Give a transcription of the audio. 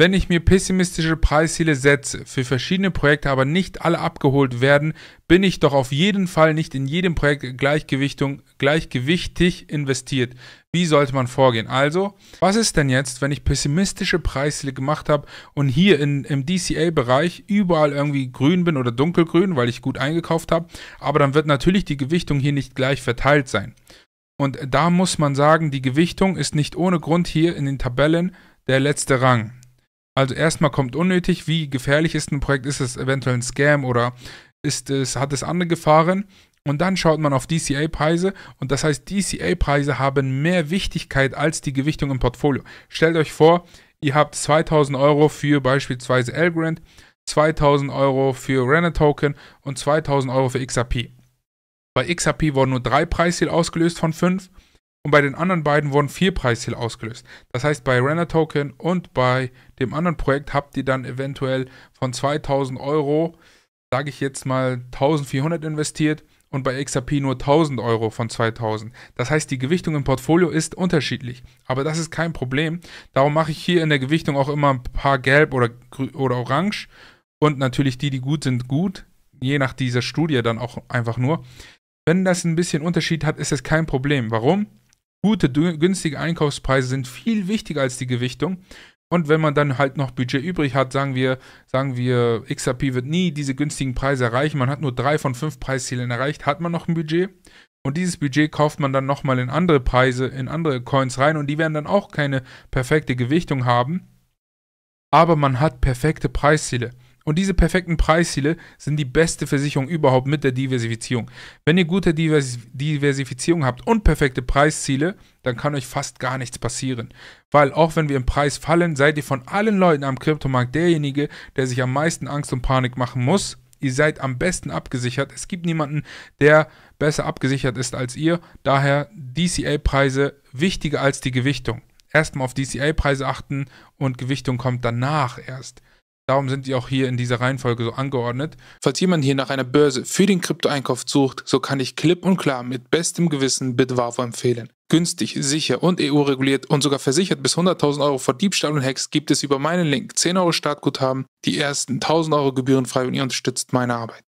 Wenn ich mir pessimistische Preisziele setze, für verschiedene Projekte aber nicht alle abgeholt werden, bin ich doch auf jeden Fall nicht in jedem Projekt Gleichgewichtung, gleichgewichtig investiert. Wie sollte man vorgehen? Also, was ist denn jetzt, wenn ich pessimistische Preisziele gemacht habe und hier in, im DCA-Bereich überall irgendwie grün bin oder dunkelgrün, weil ich gut eingekauft habe, aber dann wird natürlich die Gewichtung hier nicht gleich verteilt sein. Und da muss man sagen, die Gewichtung ist nicht ohne Grund hier in den Tabellen der letzte Rang. Also erstmal kommt unnötig, wie gefährlich ist ein Projekt, ist es eventuell ein Scam oder ist es, hat es andere Gefahren? Und dann schaut man auf DCA-Preise und das heißt, DCA-Preise haben mehr Wichtigkeit als die Gewichtung im Portfolio. Stellt euch vor, ihr habt 2000 Euro für beispielsweise Elgrand, 2000 Euro für Renner Token und 2000 Euro für XRP. Bei XRP wurden nur drei Preisziele ausgelöst von fünf und bei den anderen beiden wurden vier Preisziele ausgelöst. Das heißt, bei Renner Token und bei dem anderen Projekt habt ihr dann eventuell von 2000 Euro, sage ich jetzt mal, 1400 investiert und bei XRP nur 1000 Euro von 2000. Das heißt, die Gewichtung im Portfolio ist unterschiedlich. Aber das ist kein Problem. Darum mache ich hier in der Gewichtung auch immer ein paar gelb oder, oder orange. Und natürlich die, die gut sind, gut. Je nach dieser Studie dann auch einfach nur. Wenn das ein bisschen Unterschied hat, ist es kein Problem. Warum? Gute, günstige Einkaufspreise sind viel wichtiger als die Gewichtung. Und wenn man dann halt noch Budget übrig hat, sagen wir, sagen wir, XRP wird nie diese günstigen Preise erreichen. Man hat nur drei von fünf Preiszielen erreicht, hat man noch ein Budget. Und dieses Budget kauft man dann nochmal in andere Preise, in andere Coins rein und die werden dann auch keine perfekte Gewichtung haben. Aber man hat perfekte Preisziele. Und diese perfekten Preisziele sind die beste Versicherung überhaupt mit der Diversifizierung. Wenn ihr gute Divers Diversifizierung habt und perfekte Preisziele, dann kann euch fast gar nichts passieren. Weil auch wenn wir im Preis fallen, seid ihr von allen Leuten am Kryptomarkt derjenige, der sich am meisten Angst und Panik machen muss. Ihr seid am besten abgesichert. Es gibt niemanden, der besser abgesichert ist als ihr. Daher DCA-Preise wichtiger als die Gewichtung erstmal auf DCA-Preise achten und Gewichtung kommt danach erst. Darum sind die auch hier in dieser Reihenfolge so angeordnet. Falls jemand hier nach einer Börse für den Kryptoeinkauf sucht, so kann ich klipp und klar mit bestem Gewissen Bitwavo empfehlen. Günstig, sicher und EU-reguliert und sogar versichert bis 100.000 Euro vor Diebstahl und Hacks gibt es über meinen Link 10 Euro Startguthaben, die ersten 1.000 Euro gebührenfrei und ihr unterstützt meine Arbeit.